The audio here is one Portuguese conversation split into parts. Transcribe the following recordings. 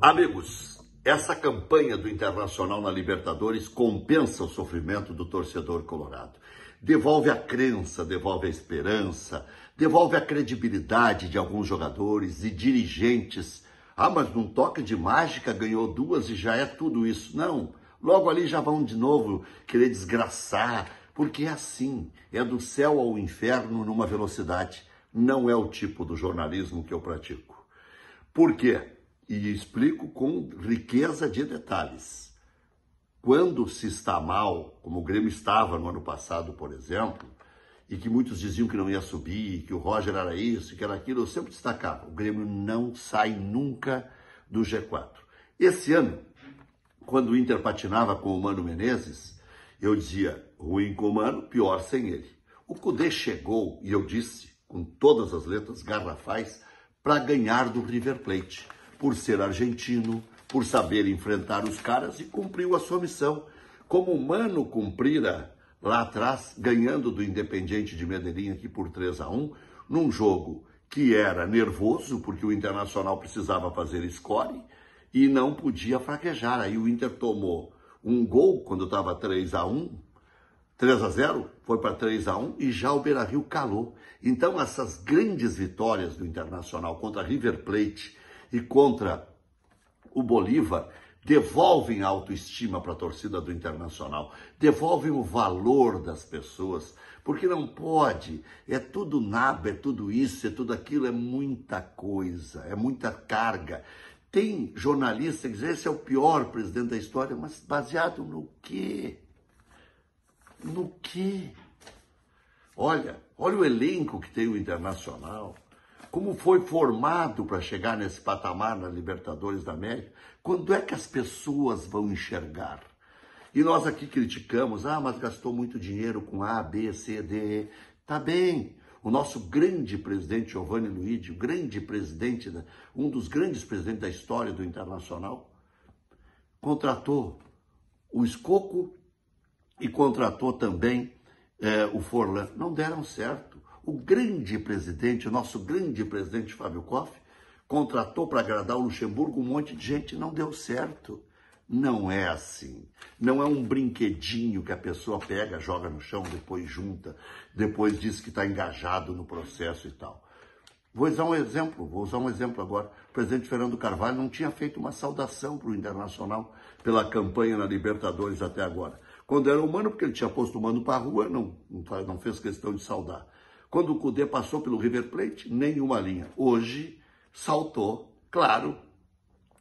Amigos, essa campanha do Internacional na Libertadores compensa o sofrimento do torcedor colorado. Devolve a crença, devolve a esperança, devolve a credibilidade de alguns jogadores e dirigentes. Ah, mas num toque de mágica ganhou duas e já é tudo isso. Não, logo ali já vão de novo querer desgraçar, porque é assim, é do céu ao inferno numa velocidade. Não é o tipo do jornalismo que eu pratico. Por quê? e explico com riqueza de detalhes. Quando se está mal, como o Grêmio estava no ano passado, por exemplo, e que muitos diziam que não ia subir, que o Roger era isso, que era aquilo, eu sempre destacava, o Grêmio não sai nunca do G4. Esse ano, quando o Inter patinava com o Mano Menezes, eu dizia, ruim com o Mano, pior sem ele. O Cudê chegou, e eu disse, com todas as letras garrafais, para ganhar do River Plate por ser argentino, por saber enfrentar os caras e cumpriu a sua missão. Como o Mano cumprira lá atrás, ganhando do Independiente de Medellín aqui por 3 a 1 num jogo que era nervoso, porque o Internacional precisava fazer score e não podia fraquejar. Aí o Inter tomou um gol quando estava 3 a 1 3 a 0 foi para 3 a 1 e já o Beira-Rio calou. Então essas grandes vitórias do Internacional contra River Plate, e contra o Bolívar devolvem a autoestima para a torcida do Internacional, devolvem o valor das pessoas, porque não pode, é tudo nada, é tudo isso, é tudo aquilo, é muita coisa, é muita carga. Tem jornalista que diz, esse é o pior presidente da história, mas baseado no quê? No quê? Olha, olha o elenco que tem o Internacional como foi formado para chegar nesse patamar na Libertadores da América, quando é que as pessoas vão enxergar? E nós aqui criticamos, ah, mas gastou muito dinheiro com A, B, C, D, Tá bem. O nosso grande presidente Giovanni Luigi, o grande presidente, um dos grandes presidentes da história do Internacional, contratou o Escoco e contratou também eh, o Forlan. Não deram certo o grande presidente, o nosso grande presidente Fábio Koff, contratou para agradar o Luxemburgo um monte de gente e não deu certo. Não é assim. Não é um brinquedinho que a pessoa pega, joga no chão, depois junta, depois diz que está engajado no processo e tal. Vou usar um exemplo, vou usar um exemplo agora. O presidente Fernando Carvalho não tinha feito uma saudação para o Internacional pela campanha na Libertadores até agora. Quando era humano, porque ele tinha posto o mano para a rua, não, não, não fez questão de saudar. Quando o Cudê passou pelo River Plate, nenhuma linha. Hoje, saltou, claro,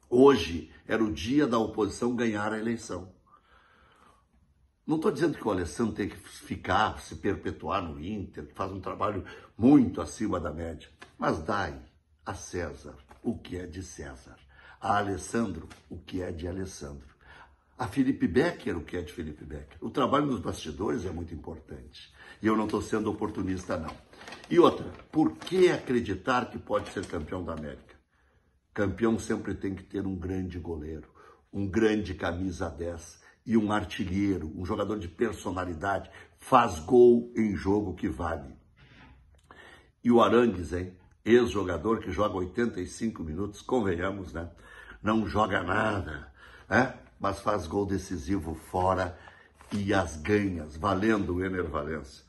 hoje era o dia da oposição ganhar a eleição. Não estou dizendo que o Alessandro tem que ficar, se perpetuar no Inter, que faz um trabalho muito acima da média. Mas dai a César o que é de César, a Alessandro o que é de Alessandro a Felipe Becker o que é de Felipe Becker. O trabalho nos bastidores é muito importante. E eu não estou sendo oportunista, não. E outra, por que acreditar que pode ser campeão da América? Campeão sempre tem que ter um grande goleiro, um grande camisa 10 e um artilheiro, um jogador de personalidade. Faz gol em jogo que vale. E o Arangues, hein? Ex-jogador que joga 85 minutos, convenhamos, né? Não joga nada. É? mas faz gol decisivo fora e as ganhas, valendo o Ener Valencia.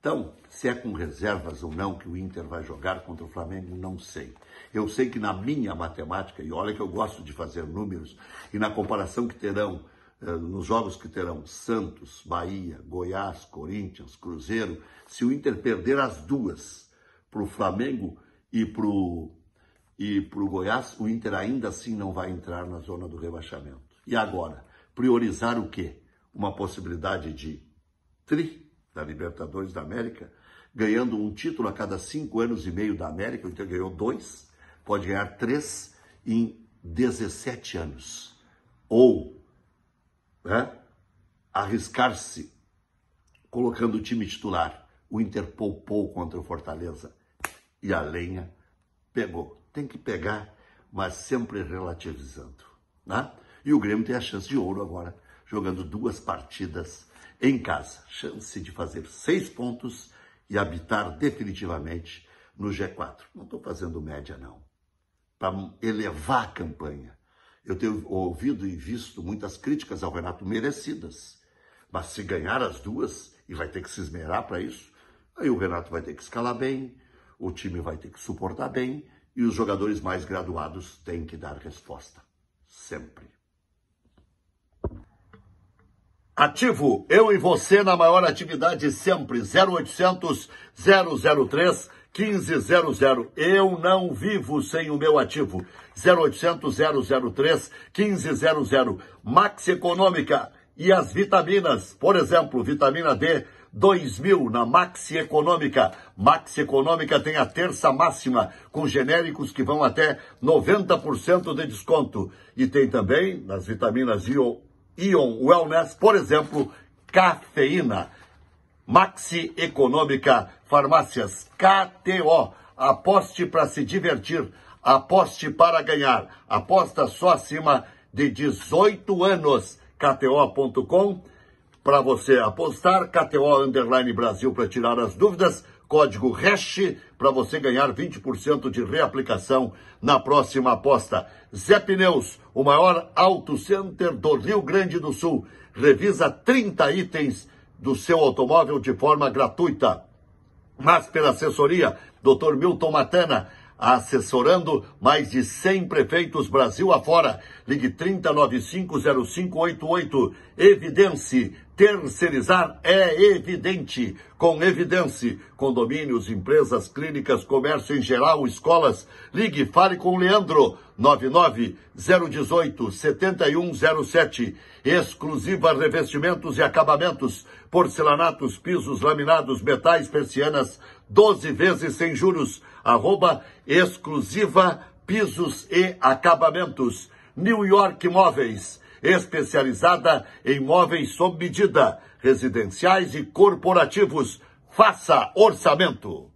Então, se é com reservas ou não que o Inter vai jogar contra o Flamengo, não sei. Eu sei que na minha matemática, e olha que eu gosto de fazer números, e na comparação que terão, eh, nos jogos que terão Santos, Bahia, Goiás, Corinthians, Cruzeiro, se o Inter perder as duas para o Flamengo e para o e pro Goiás, o Inter ainda assim não vai entrar na zona do rebaixamento. E agora? Priorizar o quê? Uma possibilidade de tri da Libertadores da América, ganhando um título a cada cinco anos e meio da América, então ganhou dois, pode ganhar três em 17 anos. Ou né, arriscar-se colocando o time titular. O Inter poupou contra o Fortaleza e a lenha pegou. Tem que pegar, mas sempre relativizando. Né? E o Grêmio tem a chance de ouro agora, jogando duas partidas em casa. Chance de fazer seis pontos e habitar definitivamente no G4. Não estou fazendo média, não. Para elevar a campanha. Eu tenho ouvido e visto muitas críticas ao Renato merecidas. Mas se ganhar as duas, e vai ter que se esmerar para isso, aí o Renato vai ter que escalar bem, o time vai ter que suportar bem e os jogadores mais graduados têm que dar resposta. Sempre. Ativo, eu e você na maior atividade sempre. 0800 003 1500. Eu não vivo sem o meu ativo. 0800 003 1500. Max Econômica e as vitaminas, por exemplo, vitamina D. 2000 na Maxi Econômica. Maxi Econômica tem a terça máxima, com genéricos que vão até 90% de desconto. E tem também nas vitaminas I Ion Wellness, por exemplo, cafeína. Maxi Econômica Farmácias, KTO. Aposte para se divertir, aposte para ganhar. Aposta só acima de 18 anos. KTO.com para você apostar. KTO Underline Brasil para tirar as dúvidas código Hash para você ganhar 20% de reaplicação na próxima aposta. Zé Pneus, o maior auto center do Rio Grande do Sul, revisa 30 itens do seu automóvel de forma gratuita. Mas pela assessoria, Dr. Milton Matana, assessorando mais de 100 prefeitos Brasil afora. Ligue 30950588. Evidence. Terceirizar é evidente. Com Evidence, condomínios, empresas, clínicas, comércio em geral, escolas. Ligue, fale com Leandro. 99018 7107. Exclusiva revestimentos e acabamentos, porcelanatos, pisos, laminados, metais, persianas, 12 vezes sem juros, arroba exclusiva pisos e acabamentos. New York Móveis, especializada em móveis sob medida, residenciais e corporativos. Faça orçamento.